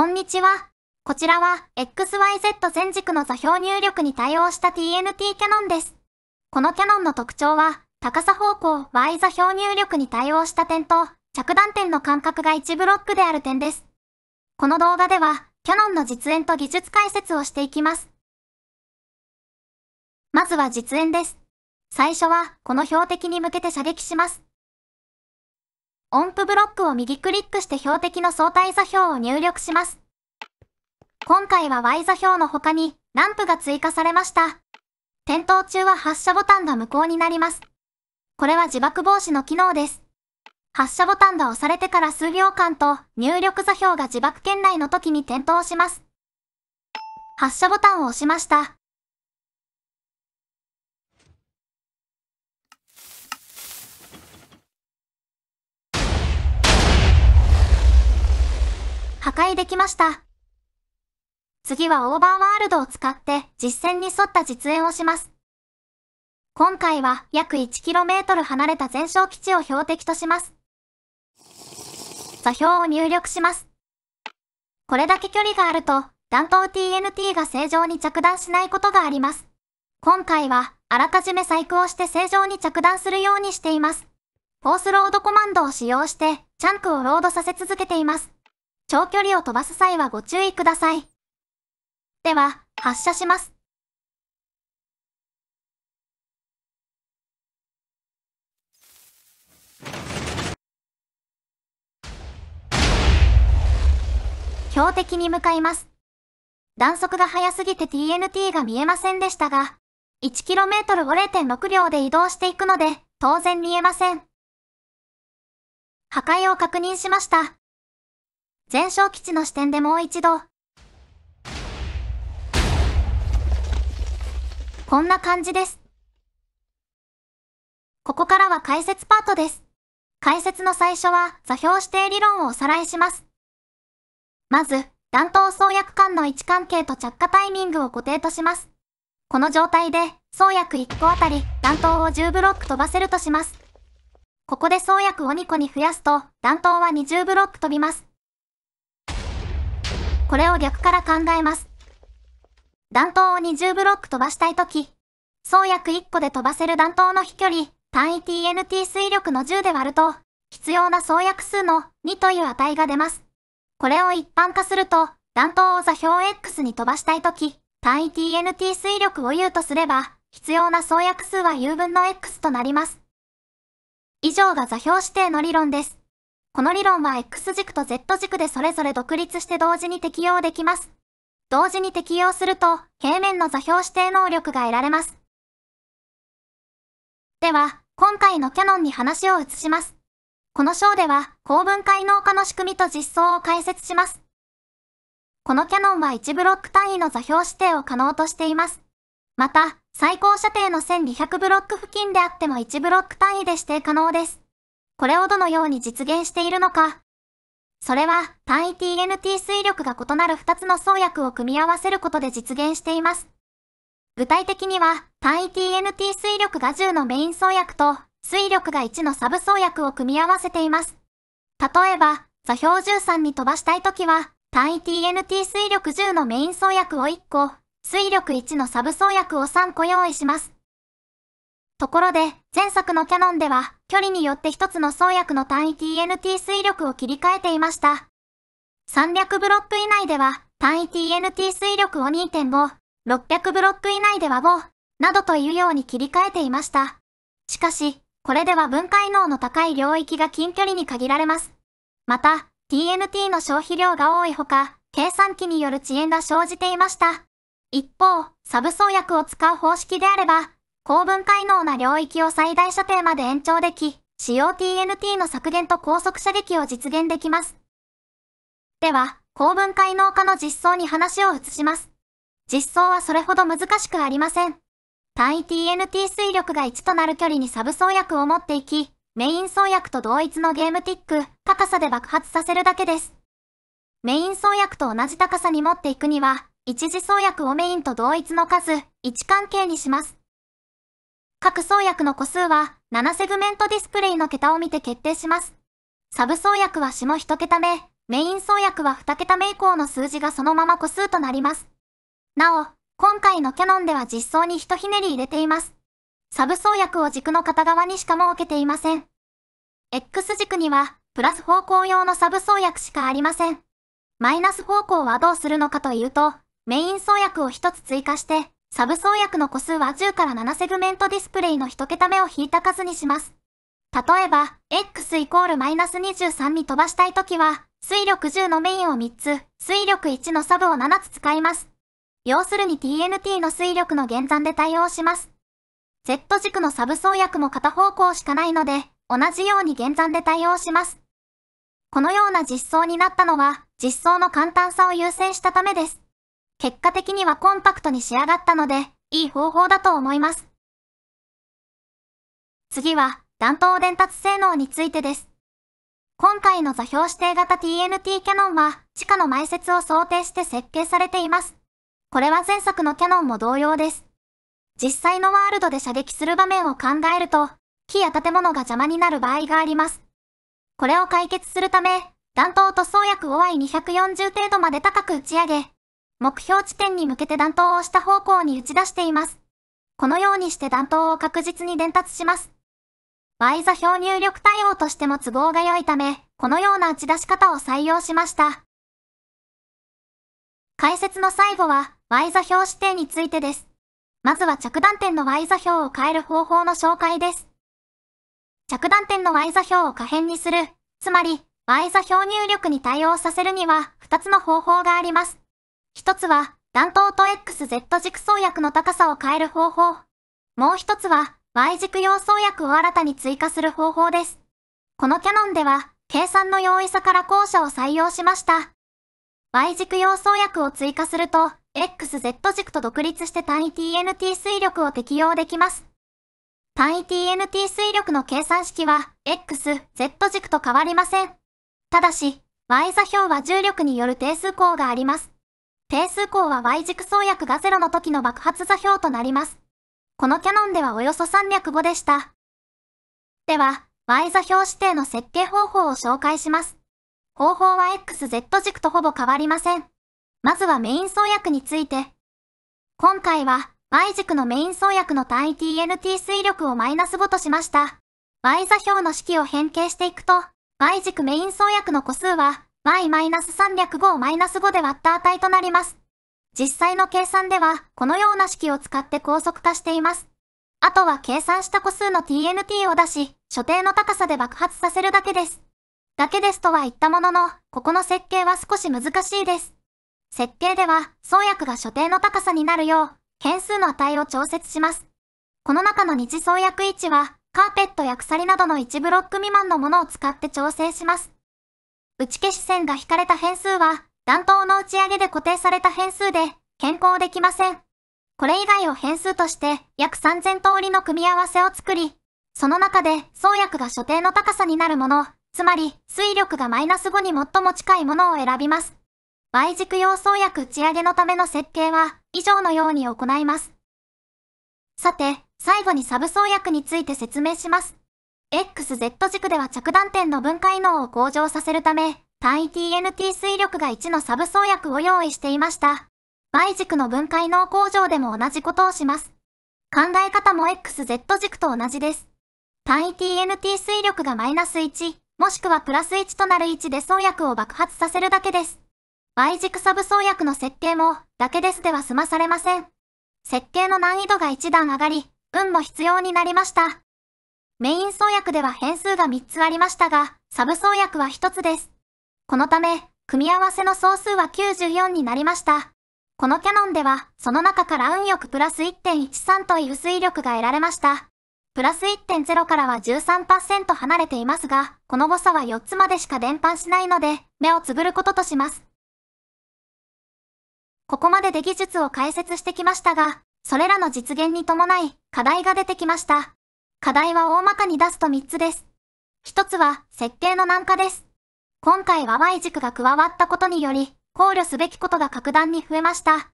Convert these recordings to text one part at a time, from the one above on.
こんにちは。こちらは XYZ 線軸の座標入力に対応した TNT キャノンです。このキャノンの特徴は、高さ方向 Y 座標入力に対応した点と、着弾点の間隔が1ブロックである点です。この動画では、キャノンの実演と技術解説をしていきます。まずは実演です。最初は、この標的に向けて射撃します。音符ブロックを右クリックして標的の相対座標を入力します。今回は Y 座標の他にランプが追加されました。点灯中は発射ボタンが無効になります。これは自爆防止の機能です。発射ボタンが押されてから数秒間と入力座標が自爆圏内の時に点灯します。発射ボタンを押しました。破壊できました。次はオーバーワールドを使って実践に沿った実演をします。今回は約 1km 離れた全焼基地を標的とします。座標を入力します。これだけ距離があると、弾頭 TNT が正常に着弾しないことがあります。今回は、あらかじめ細工をして正常に着弾するようにしています。フォースロードコマンドを使用して、チャンクをロードさせ続けています。長距離を飛ばす際はご注意ください。では、発射します。標的に向かいます。弾速が速すぎて TNT が見えませんでしたが、1km を0.6秒で移動していくので、当然見えません。破壊を確認しました。全勝基地の視点でもう一度。こんな感じです。ここからは解説パートです。解説の最初は座標指定理論をおさらいします。まず、弾頭創薬間の位置関係と着火タイミングを固定とします。この状態で、創薬1個あたり、弾頭を10ブロック飛ばせるとします。ここで創薬を2個に増やすと、弾頭は20ブロック飛びます。これを逆から考えます。弾頭を20ブロック飛ばしたいとき、創薬1個で飛ばせる弾頭の飛距離、単位 TNT 水力の10で割ると、必要な創薬数の2という値が出ます。これを一般化すると、弾頭を座標 X に飛ばしたいとき、単位 TNT 水力を U とすれば、必要な創薬数は U 分の X となります。以上が座標指定の理論です。この理論は X 軸と Z 軸でそれぞれ独立して同時に適用できます。同時に適用すると、平面の座標指定能力が得られます。では、今回のキャノンに話を移します。この章では、高分解能化の仕組みと実装を解説します。このキャノンは1ブロック単位の座標指定を可能としています。また、最高射程の1200ブロック付近であっても1ブロック単位で指定可能です。これをどのように実現しているのか。それは単位 TNT 水力が異なる2つの創薬を組み合わせることで実現しています。具体的には単位 TNT 水力が10のメイン創薬と水力が1のサブ創薬を組み合わせています。例えば、座標13に飛ばしたいときは、単位 TNT 水力10のメイン創薬を1個、水力1のサブ創薬を3個用意します。ところで、前作のキャノンでは、距離によって一つの創薬の単位 TNT 水力を切り替えていました。300ブロック以内では、単位 TNT 水力を2.5、600ブロック以内では5、などというように切り替えていました。しかし、これでは分解能の高い領域が近距離に限られます。また、TNT の消費量が多いほか、計算機による遅延が生じていました。一方、サブ創薬を使う方式であれば、高分解能な領域を最大射程まで延長でき、COTNT の削減と高速射撃を実現できます。では、高分解能化の実装に話を移します。実装はそれほど難しくありません。単位 TNT 水力が1となる距離にサブ創薬を持っていき、メイン創薬と同一のゲームティック、高さで爆発させるだけです。メイン創薬と同じ高さに持っていくには、一次創薬をメインと同一の数、位置関係にします。各創薬の個数は7セグメントディスプレイの桁を見て決定します。サブ創薬は下1桁目、メイン創薬は2桁目以降の数字がそのまま個数となります。なお、今回のキャノンでは実装に一ひねり入れています。サブ創薬を軸の片側にしか設けていません。X 軸には、プラス方向用のサブ創薬しかありません。マイナス方向はどうするのかというと、メイン創薬を1つ追加して、サブ創薬の個数は10から7セグメントディスプレイの1桁目を引いた数にします。例えば、x イコールマイナス23に飛ばしたいときは、水力10のメインを3つ、水力1のサブを7つ使います。要するに TNT の水力の減算で対応します。Z 軸のサブ創薬も片方向しかないので、同じように減算で対応します。このような実装になったのは、実装の簡単さを優先したためです。結果的にはコンパクトに仕上がったので、いい方法だと思います。次は、弾頭伝達性能についてです。今回の座標指定型 TNT キャノンは、地下の埋設を想定して設計されています。これは前作のキャノンも同様です。実際のワールドで射撃する場面を考えると、木や建物が邪魔になる場合があります。これを解決するため、弾頭塗装薬 o i 2 4 0程度まで高く打ち上げ、目標地点に向けて弾頭をした方向に打ち出しています。このようにして弾頭を確実に伝達します。Y 座標入力対応としても都合が良いため、このような打ち出し方を採用しました。解説の最後は Y 座標指定についてです。まずは着弾点の Y 座標を変える方法の紹介です。着弾点の Y 座標を可変にする、つまり Y 座標入力に対応させるには2つの方法があります。一つは、弾頭と XZ 軸創薬の高さを変える方法。もう一つは、Y 軸要創薬を新たに追加する方法です。このキャノンでは、計算の容易さから後者を採用しました。Y 軸要創薬を追加すると、XZ 軸と独立して単位 TNT 推力を適用できます。単位 TNT 推力の計算式は、X、Z 軸と変わりません。ただし、Y 座標は重力による定数項があります。定数項は Y 軸創薬が0の時の爆発座標となります。このキャノンではおよそ305でした。では、Y 座標指定の設計方法を紹介します。方法は XZ 軸とほぼ変わりません。まずはメイン創薬について。今回は Y 軸のメイン創薬の単位 TNT 推力をマイナス5としました。Y 座標の式を変形していくと、Y 軸メイン創薬の個数は π-305-5 で割った値となります。実際の計算では、このような式を使って高速化しています。あとは計算した個数の TNT を出し、所定の高さで爆発させるだけです。だけですとは言ったものの、ここの設計は少し難しいです。設計では、創薬が所定の高さになるよう、変数の値を調節します。この中の日創薬位置は、カーペットや鎖などの1ブロック未満のものを使って調整します。打ち消し線が引かれた変数は、弾頭の打ち上げで固定された変数で、変更できません。これ以外を変数として、約3000通りの組み合わせを作り、その中で、創薬が所定の高さになるもの、つまり、水力がマイナス5に最も近いものを選びます。Y 軸用創薬打ち上げのための設計は、以上のように行います。さて、最後にサブ創薬について説明します。XZ 軸では着弾点の分解能を向上させるため、単位 TNT 水力が1のサブ創薬を用意していました。Y 軸の分解能向上でも同じことをします。考え方も XZ 軸と同じです。単位 TNT 水力がマイナス1、もしくはプラス1となる位置で創薬を爆発させるだけです。Y 軸サブ創薬の設計も、だけですでは済まされません。設計の難易度が1段上がり、運も必要になりました。メイン創薬では変数が3つありましたが、サブ創薬は1つです。このため、組み合わせの総数は94になりました。このキャノンでは、その中から運くプラス1.13という推力が得られました。プラス1.0からは13%離れていますが、この誤差は4つまでしか伝播しないので、目をつぶることとします。ここまでで技術を解説してきましたが、それらの実現に伴い、課題が出てきました。課題は大まかに出すと3つです。1つは、設計の難化です。今回は Y 軸が加わったことにより、考慮すべきことが格段に増えました。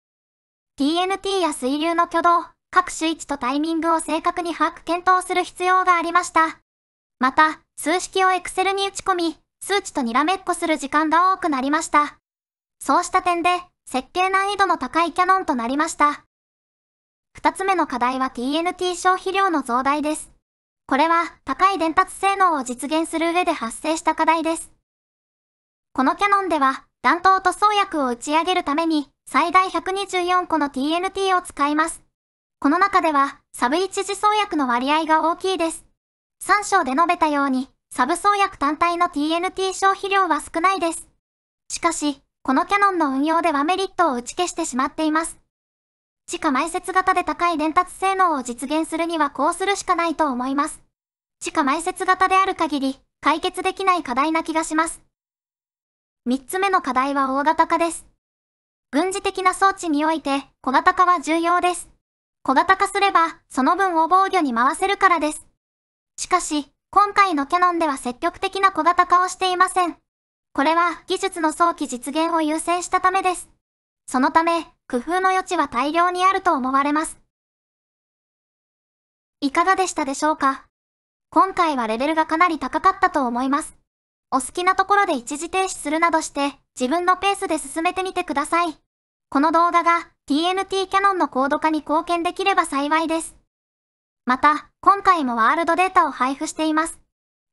TNT や水流の挙動、各種位置とタイミングを正確に把握検討する必要がありました。また、数式を Excel に打ち込み、数値とにらめっこする時間が多くなりました。そうした点で、設計難易度の高いキャノンとなりました。二つ目の課題は TNT 消費量の増大です。これは高い伝達性能を実現する上で発生した課題です。このキャノンでは弾頭塗装薬を打ち上げるために最大124個の TNT を使います。この中ではサブ一次装薬の割合が大きいです。3章で述べたようにサブ装薬単体の TNT 消費量は少ないです。しかし、このキャノンの運用ではメリットを打ち消してしまっています。地下埋設型で高い伝達性能を実現するにはこうするしかないと思います。地下埋設型である限り、解決できない課題な気がします。3つ目の課題は大型化です。軍事的な装置において、小型化は重要です。小型化すれば、その分を防御に回せるからです。しかし、今回のキャノンでは積極的な小型化をしていません。これは技術の早期実現を優先したためです。そのため、工夫の余地は大量にあると思われます。いかがでしたでしょうか今回はレベルがかなり高かったと思います。お好きなところで一時停止するなどして自分のペースで進めてみてください。この動画が TNT キャノンの高度化に貢献できれば幸いです。また、今回もワールドデータを配布しています。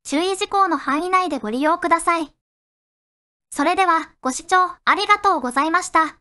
注意事項の範囲内でご利用ください。それでは、ご視聴ありがとうございました。